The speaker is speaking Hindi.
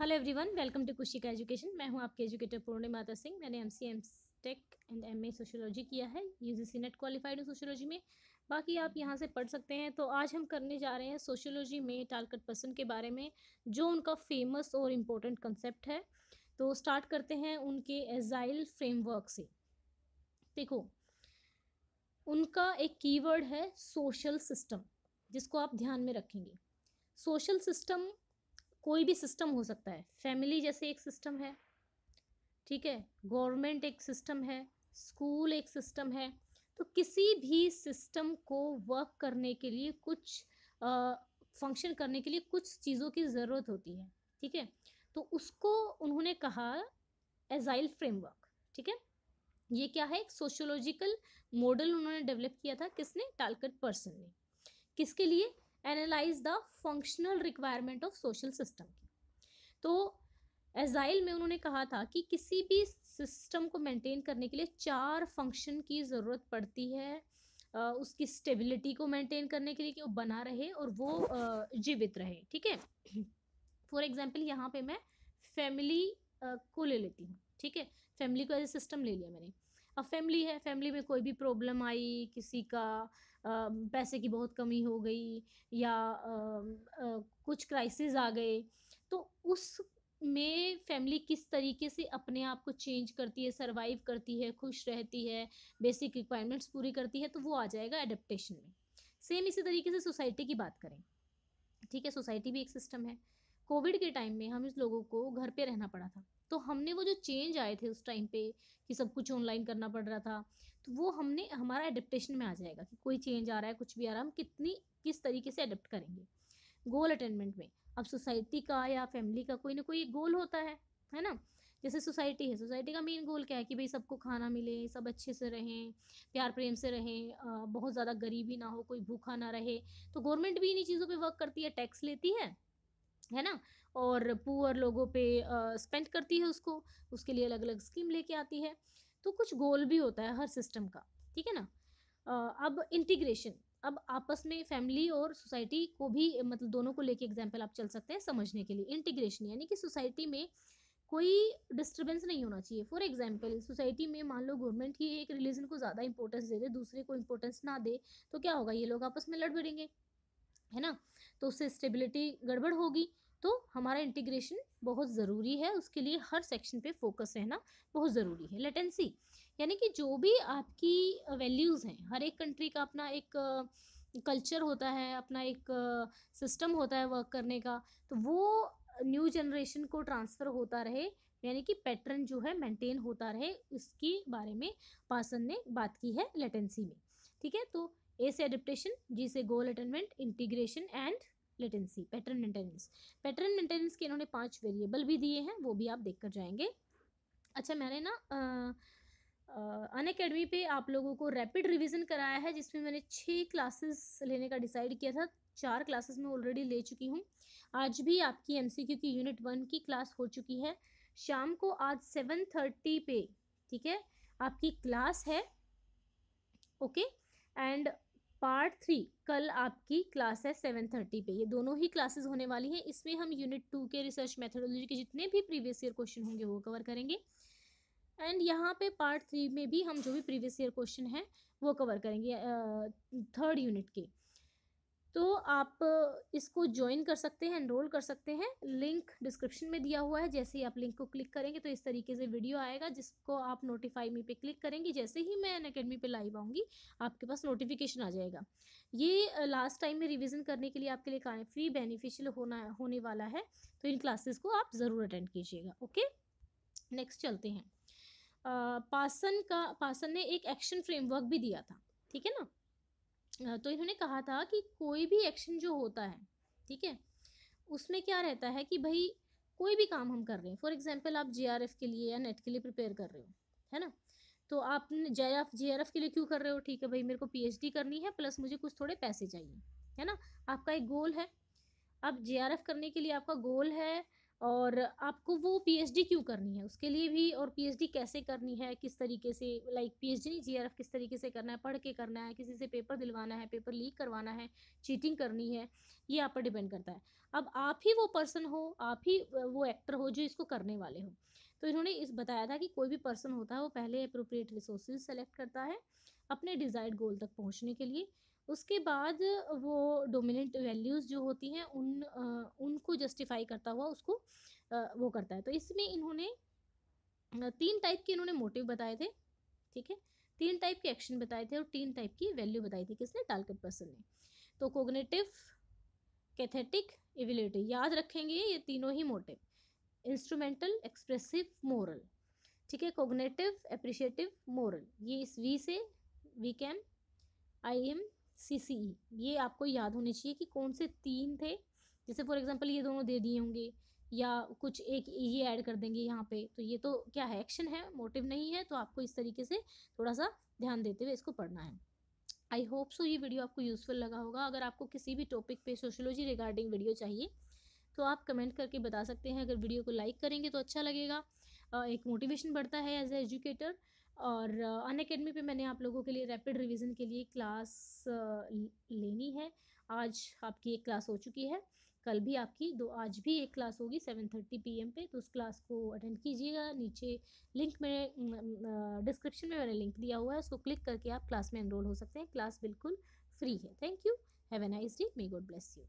Hello everyone welcome to Kushika education मैं हूं आपके एजुकेटर पूर्णिमाता सिंह मैंने M C M tech and M A sociology किया है U G C NET qualified हूँ सोशोलॉजी में बाकी आप यहाँ से पढ़ सकते हैं तो आज हम करने जा रहे हैं सोशोलॉजी में टालकट पर्सन के बारे में जो उनका फेमस और इम्पोर्टेंट कंसेप्ट है तो स्टार्ट करते हैं उनके एजाइल फ्रेमवर्क से देखो उनका एक कीवर्ड है सोशल सिस्टम जिसको आप ध्यान में रखेंगे सोशल सिस्टम कोई भी सिस्टम हो सकता है फैमिली जैसे एक सिस्टम है ठीक है गवर्नमेंट एक सिस्टम है स्कूल एक सिस्टम है तो किसी भी सिस्टम को वर्क करने के लिए कुछ फंक्शन करने के लिए कुछ चीज़ों की ज़रूरत होती है ठीक है तो उसको उन्होंने कहा एजाइल फ्रेमवर्क ठीक है ये क्या है एक सोशोलॉजिकल मॉडल उन्होंने डेवलप किया था किसने टालकट पर्सन ने किसके लिए analyse the functional requirement of social system की तो एजाइल में उन्होंने कहा था कि किसी भी सिस्टम को मेंटेन करने के लिए चार फंक्शन की ज़रूरत पड़ती है उसकी स्टेबिलिटी को मेंटेन करने के लिए कि वो बना रहे और वो जीवित रहे ठीक है फॉर एग्जाम्पल यहाँ पे मैं फैमिली को ले लेती हूँ ठीक है फैमिली को एज ए सिस्टम ले लिया मैंने अब फैमिली है फैमिली में कोई भी प्रॉब्लम आई किसी का पैसे की बहुत कमी हो गई या कुछ क्राइसिस आ गए तो उस में फैमिली किस तरीके से अपने आप को चेंज करती है सरवाइव करती है खुश रहती है बेसिक रिक्वायरमेंट्स पूरी करती है तो वो आ जाएगा एडेप्टन में सेम इसी तरीके से सोसाइटी की बात करें ठीक है सोसाइटी भी एक सिस्टम है कोविड के टाइम में हम इस लोगों को घर पे रहना पड़ा था तो हमने वो जो चेंज आए थे उस टाइम पे कि सब कुछ ऑनलाइन करना पड़ रहा था तो वो हमने हमारा एडेप्टेशन में आ जाएगा कि कोई चेंज आ रहा है कुछ भी आ रहा है हम कितनी किस तरीके से अडेप्ट करेंगे गोल अटेनमेंट में अब सोसाइटी का या फैमिली का कोई ना कोई गोल होता है है ना जैसे सोसाइटी है सोसाइटी का मेन गोल क्या है कि भाई सबको खाना मिले सब अच्छे से रहें प्यार प्रेम से रहें बहुत ज़्यादा गरीबी ना हो कोई भूखा ना रहे तो गवर्नमेंट भी इन्हीं चीज़ों पे वर्क करती है टैक्स लेती है है ना और पुअर लोगों पे स्पेंड करती है उसको उसके लिए अलग अलग स्कीम लेके आती है तो कुछ गोल भी होता है हर सिस्टम का ठीक है ना अब इंटीग्रेशन अब आपस में फैमिली और सोसाइटी को भी मतलब दोनों को लेके एग्जाम्पल आप चल सकते हैं समझने के लिए इंटीग्रेशन यानी कि सोसाइटी में कोई डिस्टर्बेंस नहीं होना चाहिए फॉर एग्जाम्पल सोसाइटी में मान लो गवर्नमेंट ही एक रिलीजन को ज़्यादा इंपॉर्टेंस दे दे दूसरे को इंपॉर्टेंस ना दे तो क्या होगा ये लोग आपस में लड़ भिड़ेंगे है ना तो उससे स्टेबिलिटी गड़बड़ होगी तो हमारा इंटीग्रेशन बहुत ज़रूरी है उसके लिए हर सेक्शन पे फोकस रहना बहुत ज़रूरी है लेटेंसी यानी कि जो भी आपकी वैल्यूज़ हैं हर एक कंट्री का अपना एक कल्चर होता है अपना एक सिस्टम होता है वर्क करने का तो वो न्यू जनरेशन को ट्रांसफ़र होता रहे यानी कि पैटर्न जो है मेंटेन होता रहे उसके बारे में पासन ने बात की है लेटेंसी में ठीक है तो ए से एडेप्टेशन जी से goal attainment integration and latency pattern maintenance pattern maintenance के इन्होंने पांच वेरिएबल भी दिए हैं वो भी आप देख कर जाएंगे अच्छा मैंने ना अन अकेडमी पे आप लोगों को रैपिड रिवीजन कराया है जिसमें मैंने छः क्लासेस लेने का डिसाइड किया था चार क्लासेस में ऑलरेडी ले चुकी हूँ आज भी आपकी एमसीक्यू की यूनिट वन की क्लास हो चुकी है शाम को आज सेवन थर्टी पे ठीक है आपकी क्लास है ओके एंड पार्ट थ्री कल आपकी क्लास है सेवन थर्टी पे ये दोनों ही क्लासेस होने वाली हैं इसमें हम यूनिट टू के रिसर्च मेथोडोलॉजी के जितने भी प्रीवियस ईयर क्वेश्चन होंगे वो कवर करेंगे एंड यहाँ पे पार्ट थ्री में भी हम जो भी प्रीवियस ईयर क्वेश्चन हैं वो कवर करेंगे थर्ड uh, यूनिट के तो आप इसको ज्वाइन कर सकते हैं एनरोल कर सकते हैं लिंक डिस्क्रिप्शन में दिया हुआ है जैसे ही आप लिंक को क्लिक करेंगे तो इस तरीके से वीडियो आएगा जिसको आप नोटिफाई मी पे क्लिक करेंगे जैसे ही मैं अन अकेडमी पर लाइव आऊँगी आपके पास नोटिफिकेशन आ जाएगा ये लास्ट टाइम में रिविज़न करने के लिए आपके लिए काफ़ी बेनिफिशियल होना होने वाला है तो इन क्लासेस को आप ज़रूर अटेंड कीजिएगा ओके नेक्स्ट चलते हैं पासन का पासन ने एक एक्शन फ्रेमवर्क भी दिया था ठीक है ना तो इन्होंने कहा था कि कोई भी एक्शन जो होता है ठीक है उसमें क्या रहता है कि भाई कोई भी काम हम कर रहे हैं फॉर एग्जाम्पल आप जे के लिए या नेट के लिए प्रिपेयर कर रहे हो है ना तो आप जे जे के लिए क्यों कर रहे हो ठीक है भाई मेरे को पीएचडी करनी है प्लस मुझे कुछ थोड़े पैसे चाहिए है ना आपका एक गोल है अब जे करने के लिए आपका गोल है और आपको वो पीएचडी क्यों करनी है उसके लिए भी और पीएचडी कैसे करनी है किस तरीके से लाइक पीएचडी नहीं जीआरएफ किस तरीके से करना है पढ़ के करना है किसी से पेपर दिलवाना है पेपर लीक करवाना है चीटिंग करनी है ये आप पर डिपेंड करता है अब आप ही वो पर्सन हो आप ही वो एक्टर हो जो इसको करने वाले हो तो इन्होंने इस बताया था कि कोई भी पर्सन होता है वो पहले अप्रोप्रिएट रिसोर्सेज सेलेक्ट करता है अपने डिज़ायर्ड गोल तक पहुँचने के लिए उसके बाद वो डोमिनेंट वैल्यूज़ जो होती हैं उन उनको जस्टिफाई करता हुआ उसको वो करता है तो इसमें इन्होंने तीन टाइप के इन्होंने मोटिव बताए थे ठीक है तीन टाइप के एक्शन बताए थे और तीन टाइप की वैल्यू बताई थी किसने टारगेट पर्सन ने तो कोग्नेटिव कैथेटिक एविलिटी याद रखेंगे ये तीनों ही मोटिव इंस्ट्रूमेंटल एक्सप्रेसिव मोरल ठीक है कोग्नेटिव अप्रिशिएटिव मोरल ये इस वी से वी कैम आई एम सीसीई e. ये आपको याद होने चाहिए कि कौन से तीन थे जैसे फॉर एग्जांपल ये दोनों दे दिए होंगे या कुछ एक ये e ऐड कर देंगे यहाँ पे तो ये तो क्या है एक्शन है मोटिव नहीं है तो आपको इस तरीके से थोड़ा सा ध्यान देते हुए इसको पढ़ना है आई होप सो ये वीडियो आपको यूज़फुल लगा होगा अगर आपको किसी भी टॉपिक पे सोशोलॉजी रिगार्डिंग वीडियो चाहिए तो आप कमेंट करके बता सकते हैं अगर वीडियो को लाइक करेंगे तो अच्छा लगेगा एक मोटिवेशन बढ़ता है एज एजुकेटर और अन अकेडमी पर मैंने आप लोगों के लिए रैपिड रिवीजन के लिए क्लास लेनी है आज आपकी एक क्लास हो चुकी है कल भी आपकी दो आज भी एक क्लास होगी सेवन थर्टी पी एम पे तो उस क्लास को अटेंड कीजिएगा नीचे लिंक में डिस्क्रिप्शन में मैंने लिंक दिया हुआ है उसको क्लिक करके आप क्लास में एनरोल हो सकते हैं क्लास बिल्कुल फ्री है thank you have a nice day may God bless you